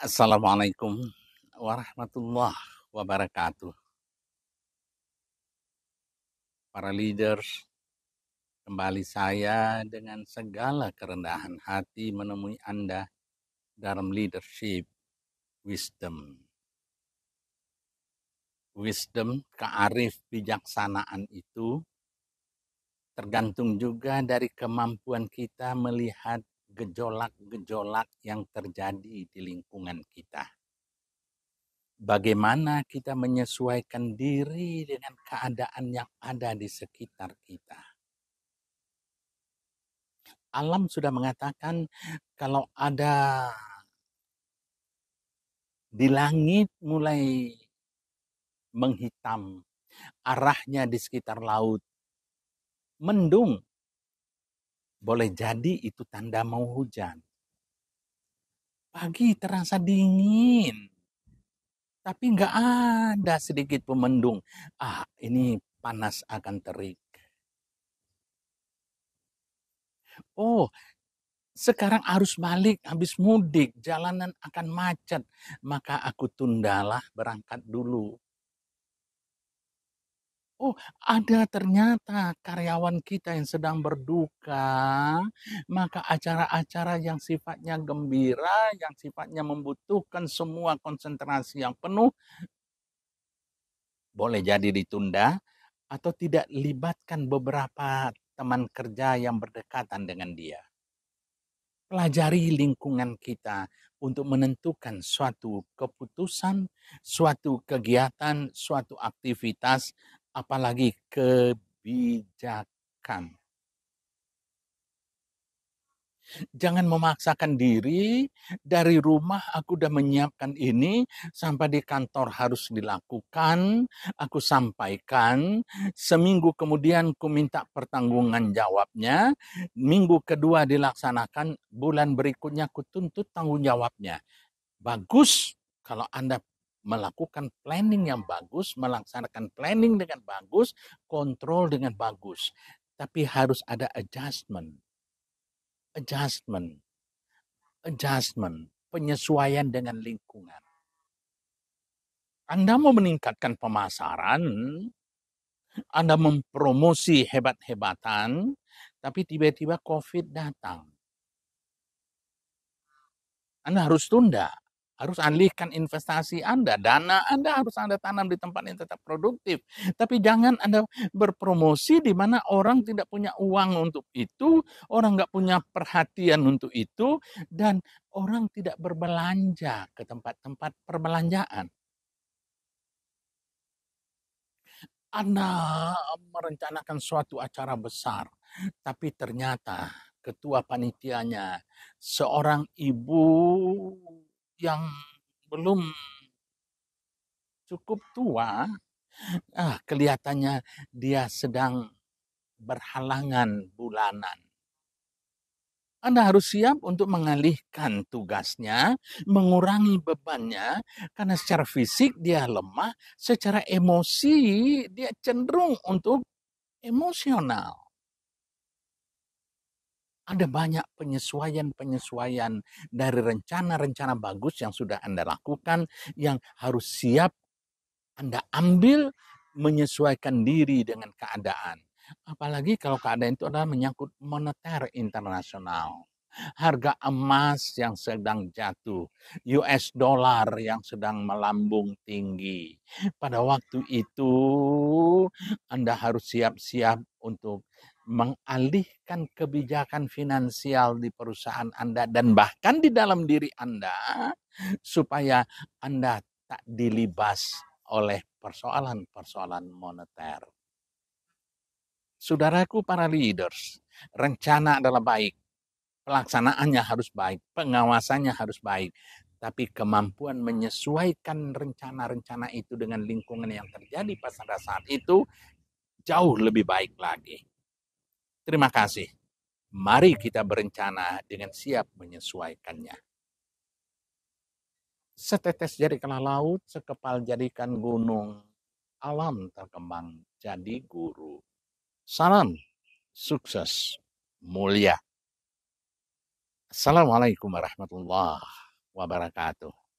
Assalamualaikum warahmatullahi wabarakatuh. Para leaders, kembali saya dengan segala kerendahan hati menemui Anda dalam leadership wisdom. Wisdom, kearif bijaksanaan itu tergantung juga dari kemampuan kita melihat gejolak-gejolak yang terjadi di lingkungan kita. Bagaimana kita menyesuaikan diri dengan keadaan yang ada di sekitar kita. Alam sudah mengatakan kalau ada di langit mulai menghitam, arahnya di sekitar laut, mendung boleh jadi itu tanda mau hujan. Pagi terasa dingin, tapi nggak ada sedikit pemendung. Ah, ini panas akan terik. Oh, sekarang arus balik habis mudik, jalanan akan macet, maka aku tundalah berangkat dulu. Oh, ada ternyata karyawan kita yang sedang berduka, maka acara-acara yang sifatnya gembira, yang sifatnya membutuhkan semua konsentrasi yang penuh, boleh jadi ditunda atau tidak libatkan beberapa teman kerja yang berdekatan dengan dia. Pelajari lingkungan kita untuk menentukan suatu keputusan, suatu kegiatan, suatu aktivitas apalagi kebijakan. Jangan memaksakan diri dari rumah aku sudah menyiapkan ini sampai di kantor harus dilakukan, aku sampaikan, seminggu kemudian ku minta pertanggungan jawabnya, minggu kedua dilaksanakan, bulan berikutnya ku tuntut tanggung jawabnya. Bagus kalau Anda melakukan planning yang bagus, melaksanakan planning dengan bagus, kontrol dengan bagus. Tapi harus ada adjustment. Adjustment. Adjustment. Penyesuaian dengan lingkungan. Anda mau meningkatkan pemasaran, Anda mempromosi hebat-hebatan, tapi tiba-tiba COVID datang. Anda harus tunda harus alihkan investasi Anda, dana Anda harus Anda tanam di tempat yang tetap produktif. Tapi jangan Anda berpromosi di mana orang tidak punya uang untuk itu, orang nggak punya perhatian untuk itu, dan orang tidak berbelanja ke tempat-tempat perbelanjaan. Anda merencanakan suatu acara besar, tapi ternyata ketua panitianya seorang ibu yang belum cukup tua, ah, kelihatannya dia sedang berhalangan bulanan. Anda harus siap untuk mengalihkan tugasnya, mengurangi bebannya, karena secara fisik dia lemah, secara emosi dia cenderung untuk emosional ada banyak penyesuaian-penyesuaian dari rencana-rencana bagus yang sudah Anda lakukan, yang harus siap Anda ambil, menyesuaikan diri dengan keadaan. Apalagi kalau keadaan itu adalah menyangkut moneter internasional. Harga emas yang sedang jatuh, US dollar yang sedang melambung tinggi. Pada waktu itu Anda harus siap-siap untuk mengalihkan kebijakan finansial di perusahaan Anda dan bahkan di dalam diri Anda supaya Anda tak dilibas oleh persoalan-persoalan moneter. Saudaraku para leaders, rencana adalah baik, pelaksanaannya harus baik, pengawasannya harus baik, tapi kemampuan menyesuaikan rencana-rencana itu dengan lingkungan yang terjadi pada saat itu jauh lebih baik lagi. Terima kasih. Mari kita berencana dengan siap menyesuaikannya. Setetes jari jadikanlah laut, sekepal jadikan gunung. Alam terkembang jadi guru. Salam sukses mulia. Assalamualaikum warahmatullahi wabarakatuh.